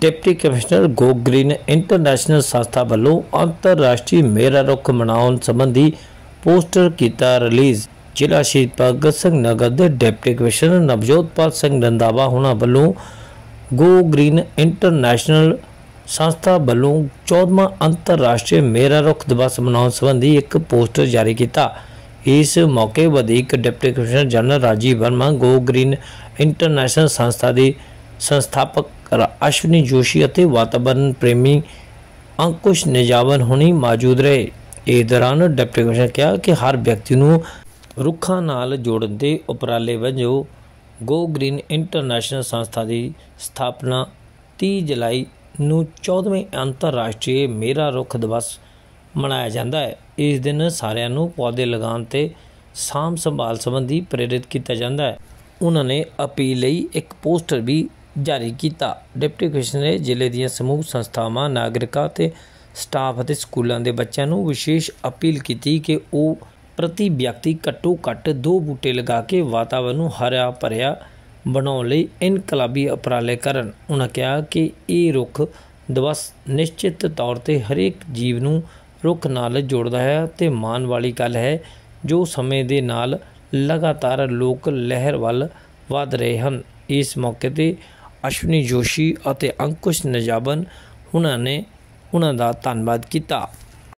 deputy commissioner Go Green International ਸੰਸਥਾ ਵੱਲੋਂ ਅੰਤਰਰਾਸ਼ਟਰੀ ਮੇਰਾ ਰੁੱਖ ਮਨਾਉਣ ਸੰਬੰਧੀ ਪੋਸਟਰ ਕੀਤਾ ਰਿਲੀਜ਼ ਜ਼ਿਲ੍ਹਾ ਸ਼ਹੀਦ ਭਗਤ ਸਿੰਘ ਨਗਰ ਦੇ ਡਿਪਟੀ ਕਮਿਸ਼ਨਰ ਨਵਜੋਤਪਾਲ ਸਿੰਘ ਰੰਦਾਵਾ ਹੁਣਾਂ ਵੱਲੋਂ ਗੋ ਗ੍ਰੀਨ ਇੰਟਰਨੈਸ਼ਨਲ ਸੰਸਥਾ ਵੱਲੋਂ 14ਵਾਂ ਅੰਤਰਰਾਸ਼ਟਰੀ ਮੇਰਾ ਰੁੱਖ ਦਿਵਸ ਮਨਾਉਣ ਸੰਬੰਧੀ ਇੱਕ ਪੋਸਟਰ ਜਾਰੀ ਕੀਤਾ ਇਸ ਮੌਕੇ ਵਧੀਕ deputy commissioner general Rajiv Verma Go Green International ਸੰਸਥਾ ਦੇ ਸੰਸਥਾਪਕ ਅਸ਼ਵਨੀ ਜੋਸ਼ੀ ਅਤੇ ਵਾਤਾਵਰਣ ਪ੍ਰੇਮੀ ਅੰਕੁਸ਼ ਨਿਜਾਵਨ ਹੁਣੀ ਮੌਜੂਦ ਰਹੇ ਇਹ ਦੌਰਾਨ ਡਿਪਟੀ ਕਮਿਸ਼ਨਰ ਕਿਹਾ ਕਿ ਹਰ ਵਿਅਕਤੀ ਨੂੰ ਰੁੱਖਾਂ ਨਾਲ ਜੋੜਨ ਦੇ ਉਪਰਾਲੇ ਵਜੋਂ ਗੋ ਗ੍ਰੀਨ ਇੰਟਰਨੈਸ਼ਨਲ ਸੰਸਥਾ ਦੀ ਸਥਾਪਨਾ 30 ਜੁਲਾਈ ਨੂੰ 14ਵੇਂ ਅੰਤਰਰਾਸ਼ਟਰੀ ਮੇਰਾ ਰੁੱਖ ਦਿਵਸ ਮਨਾਇਆ ਜਾਂਦਾ ਹੈ ਇਸ ਦਿਨ ਸਾਰਿਆਂ ਨੂੰ ਪੌਦੇ ਲਗਾਉਣ ਤੇ ਸਾਮ ਸੰਭਾਲ ਸੰਬੰਧੀ ਪ੍ਰੇਰਿਤ ਕੀਤਾ ਜਾਂਦਾ ਹੈ ਉਹਨਾਂ ਨੇ ਅਪੀਲ ਲਈ ਇੱਕ ਪੋਸਟਰ ਵੀ ਜਾਰੀ ਕੀਤਾ ਡਿਪਟੀ ਕਮਿਸ਼ਨਰ ਨੇ ਜ਼ਿਲ੍ਹੇ ਦੀਆਂ ਸਮੂਹ ਸੰਸਥਾਵਾਂ ਨਾਗਰਿਕਾਂ ਤੇ ਸਟਾਫ ਅਤੇ ਸਕੂਲਾਂ ਦੇ ਬੱਚਿਆਂ ਨੂੰ ਵਿਸ਼ੇਸ਼ ਅਪੀਲ ਕੀਤੀ ਕਿ ਉਹ ਪ੍ਰਤੀ ਵਿਅਕਤੀ ਘੱਟੋ ਘੱਟ 2 ਬੂਟੇ ਲਗਾ ਕੇ ਵਾਤਾਵਰਣ ਨੂੰ ਹਰਿਆ ਭਰਿਆ ਬਣਾਉਣ ਲਈ ਇਨਕਲਾਬੀ ਉਪਰਾਲੇ ਕਰਨ ਉਹਨਾਂ ਕਿਹਾ ਕਿ ਇਹ ਰੁੱਖ ਦਵਸ ਨਿਸ਼ਚਿਤ ਤੌਰ ਤੇ ਹਰੇਕ ਜੀਵ ਨੂੰ ਰੁੱਖ ਨਾਲ ਜੋੜਦਾ ਹੈ ਤੇ ਮਾਨ ਵਾਲੀ ਗੱਲ ਹੈ ਜੋ ਸਮੇਂ ਦੇ ਨਾਲ ਲਗਾਤਾਰ ਲੋਕ ਲਹਿਰ ਵੱਲ ਵਧ ਰਹੇ ਹਨ ਇਸ ਮੌਕੇ ਤੇ ਅਸ਼ਵਨੀ ਜੋਸ਼ੀ ਅਤੇ ਅੰਕੁਸ਼ ਨਜਾਬਨ ਉਹਨਾਂ ਨੇ ਉਹਨਾਂ ਦਾ ਧੰਨਵਾਦ ਕੀਤਾ